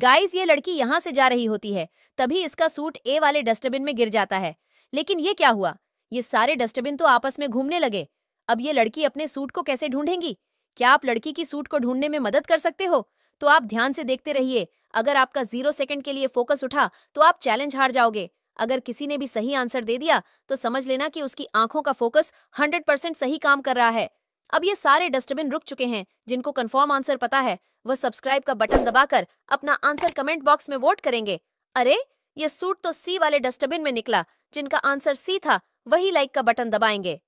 guys ये लड़की यहाँ से जा रही होती है तभी इसका सूट ए वाले डस्टबिन में गिर जाता है लेकिन ये क्या हुआ ये सारे डस्टबिन तो आपस में घूमने लगे अब ये लड़की अपने सूट को कैसे ढूंढेंगी क्या आप लड़की की सूट को ढूंढने में मदद कर सकते हो तो आप ध्यान से देखते रहिए अगर आपका जीरो सेकंड के लिए फोकस उठा तो आप चैलेंज हार जाओगे अगर किसी ने भी सही आंसर दे दिया तो समझ लेना कि उसकी आंखों का फोकस 100% सही काम कर रहा है अब ये सारे डस्टबिन रुक चुके हैं जिनको कंफर्म आंसर पता है वह सब्सक्राइब का बटन दबाकर अपना आंसर कमेंट बॉक्स में वोट करेंगे अरे ये सूट तो सी वाले डस्टबिन में निकला जिनका आंसर सी था वही लाइक का बटन दबाएंगे